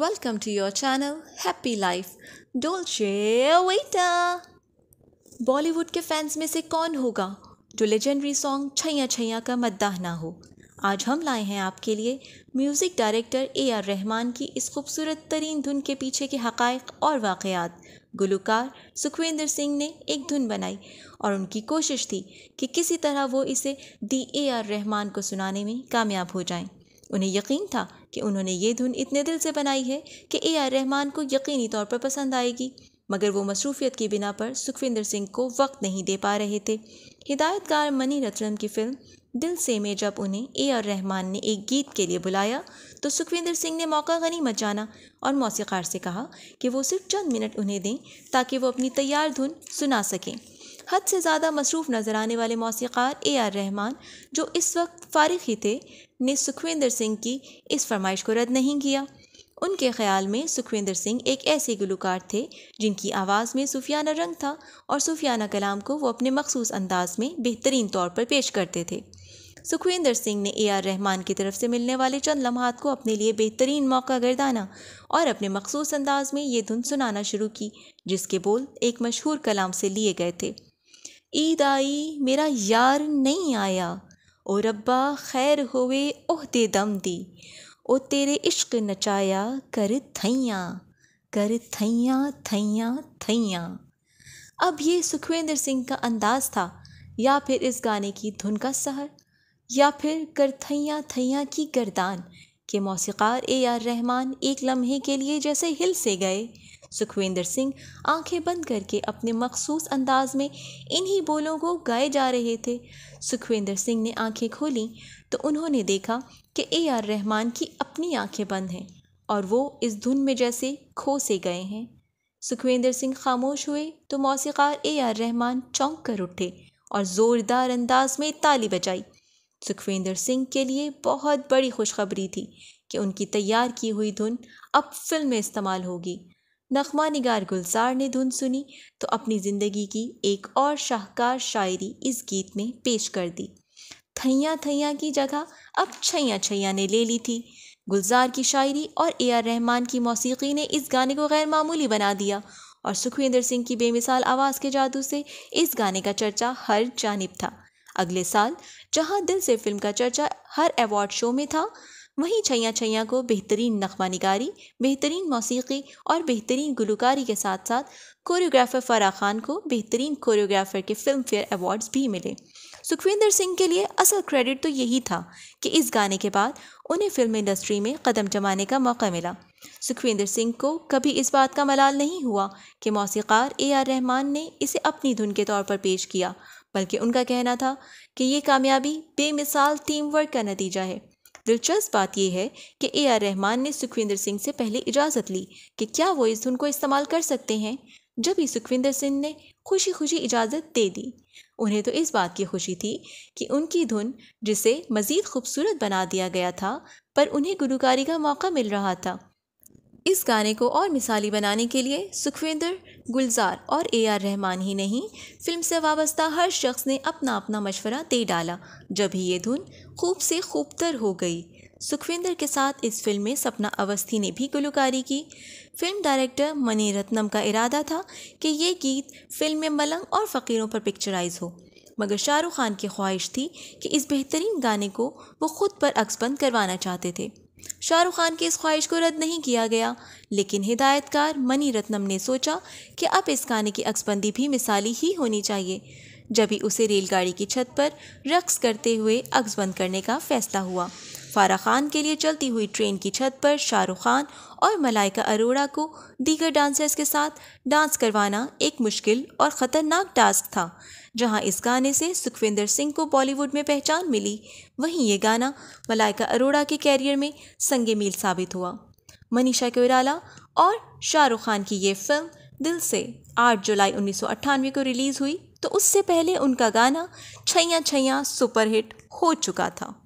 Welcome to your channel happy life Dolce Vita Bollywood के fans में से कौन होगा जो लेजेंडरी सॉन्ग छैया छैया का मद्दाह ना हो आज हम लाए हैं आपके लिए music director A R Rahman की इस खूबसूरत तरीन धुन के पीछे के हक़ और वाक़ात गुलकार सुखविंदर सिंह ने एक धुन बनाई और उनकी कोशिश थी कि किसी तरह वो इसे दी ए आर रहमान को सुनाने में कामयाब हो जाएं। उन्हें यकीन था कि उन्होंने ये धुन इतने दिल से बनाई है कि ए आर रहमान को यकीनी तौर पर पसंद आएगी मगर वो मसरूफियत की बिना पर सुखविंदर सिंह को वक्त नहीं दे पा रहे थे हिदायतकार मनी रत्नम की फिल्म दिल से में जब उन्हें ए आर रहमान ने एक गीत के लिए बुलाया तो सुखविंदर सिंह ने मौका गनी मचाना और मौसीकार से कहा कि वो सिर्फ चंद मिनट उन्हें दें ताकि वो अपनी तैयार धुन सुना सकें हद से ज़्यादा मसरूफ़ नज़र आने वाले मौसीक़ार ए आर रहमान जो इस वक्त फारिग ही थे ने सुखविंदर सिंह की इस फरमाइश को रद्द नहीं किया उनके ख्याल में सुखविंदर सिंह एक ऐसे गुलकार थे जिनकी आवाज़ में सूफियाना रंग था और सूफियाना कलाम को वो अपने मखसूस अंदाज में बेहतरीन तौर पर पेश करते थे सुखविंदर सिंह ने ए आर रहमान की तरफ से मिलने वाले चंद लम्हात को अपने लिए बेहतरीन मौका गर्दाना और अपने मखसूस अंदाज में ये धुन सुनाना शुरू की जिसके बोल एक मशहूर कलाम से लिए गए थे ईद आई मेरा यार नहीं आया ओ रब्बा खैर होवे ओह दे दम दी ओ तेरे इश्क नचाया कर थैया कर थैया थैया थैया अब ये सुखविंदर सिंह का अंदाज था या फिर इस गाने की धुन का सहर या फिर कर थैया थैया की गर्दान के मौसीकार ए आर रहमान एक लम्हे के लिए जैसे हिल से गए सुखविंदर सिंह आंखें बंद करके अपने मखसूस अंदाज में इन्हीं बोलों को गाए जा रहे थे सुखविंदर सिंह ने आंखें खोली तो उन्होंने देखा कि ए आर रहमान की अपनी आंखें बंद हैं और वो इस धुन में जैसे खो से गए हैं सुखविंदर सिंह खामोश हुए तो मौसीकार ए आर रहमान चौंक कर उठे और ज़ोरदार अंदाज में ताली बजाई सुखविंदर सिंह के लिए बहुत बड़ी खुशखबरी थी कि उनकी तैयार की हुई धुन अब फिल्म में इस्तेमाल होगी नखमा निगार गुलजार ने धुन सुनी तो अपनी ज़िंदगी की एक और शाहकार शायरी इस गीत में पेश कर दी थैया थैया की जगह अब छैया छैया ने ले ली थी गुलजार की शायरी और ए आर रहमान की मौसीकी ने इस गाने को गैर मामूली बना दिया और सुखविंदर सिंह की बेमिसाल आवाज़ के जादू से इस गाने का चर्चा हर जानब था अगले साल जहां दिल से फिल्म का चर्चा हर अवार्ड शो में था वहीं छैया छैया को बेहतरीन नगमा निगारी बेहतरीन मौसीकी और बेहतरीन गुलकारी के साथ साथ कोरियोग्राफ़र फ़रा खान को बेहतरीन कोरियोग्राफ़र के फिल्म फेयर अवार्ड्स भी मिले सुखविंदर सिंह के लिए असल क्रेडिट तो यही था कि इस गाने के बाद उन्हें फिल्म इंडस्ट्री में कदम जमाने का मौका मिला सुखविंदर सिंह को कभी इस बात का मलाल नहीं हुआ कि मौसीकार ए आर रहमान ने इसे अपनी धुन के तौर पर पेश किया बल्कि उनका कहना था कि ये कामयाबी बेमिसाल टीम वर्क का नतीजा है दिलचस्प बात यह है कि ए आर रहमान ने सुखविंदर सिंह से पहले इजाज़त ली कि क्या वो इस धुन को इस्तेमाल कर सकते हैं जब ही सुखविंदर सिंह ने खुशी खुशी इजाज़त दे दी उन्हें तो इस बात की खुशी थी कि उनकी धुन जिसे मज़ीद खूबसूरत बना दिया गया था पर उन्हें गुरुकारी का मौका मिल रहा था इस गाने को और मिसाली बनाने के लिए सुखविंदर गुलजार और ए आर रहमान ही नहीं फिल्म से वाबस्ता हर शख्स ने अपना अपना मशवरा दे डाला जब ही ये धुन खूब से खूबतर हो गई सुखविंदर के साथ इस फिल्म में सपना अवस्थी ने भी गुलकारी की फिल्म डायरेक्टर मनी रत्नम का इरादा था कि ये गीत फिल्म में मलंग और फ़कीरों पर पिक्चराइज हो मगर शाहरुख खान की ख्वाहिश थी कि इस बेहतरीन गाने को वो खुद पर अक्सबंद करवाना चाहते थे शाहरुख खान की इस ख्वाहिश को रद्द नहीं किया गया लेकिन हिदायतकार मनी रत्नम ने सोचा कि अब इस गाने की अक्सबंदी भी मिसाली ही होनी चाहिए जब ही उसे रेलगाड़ी की छत पर रक्स करते हुए अक्सबंद करने का फैसला हुआ फारा खान के लिए चलती हुई ट्रेन की छत पर शाहरुख खान और मलाइका अरोड़ा को दीगर डांसर्स के साथ डांस करवाना एक मुश्किल और ख़तरनाक टास्क था जहां इस गाने से सुखविंदर सिंह को बॉलीवुड में पहचान मिली वहीं ये गाना मलाइका अरोड़ा के कैरियर में संगे मील साबित हुआ मनीषा कोराला और शाहरुख खान की ये फिल्म दिल से 8 जुलाई उन्नीस को रिलीज़ हुई तो उससे पहले उनका गाना छैया छैया सुपरहिट हो चुका था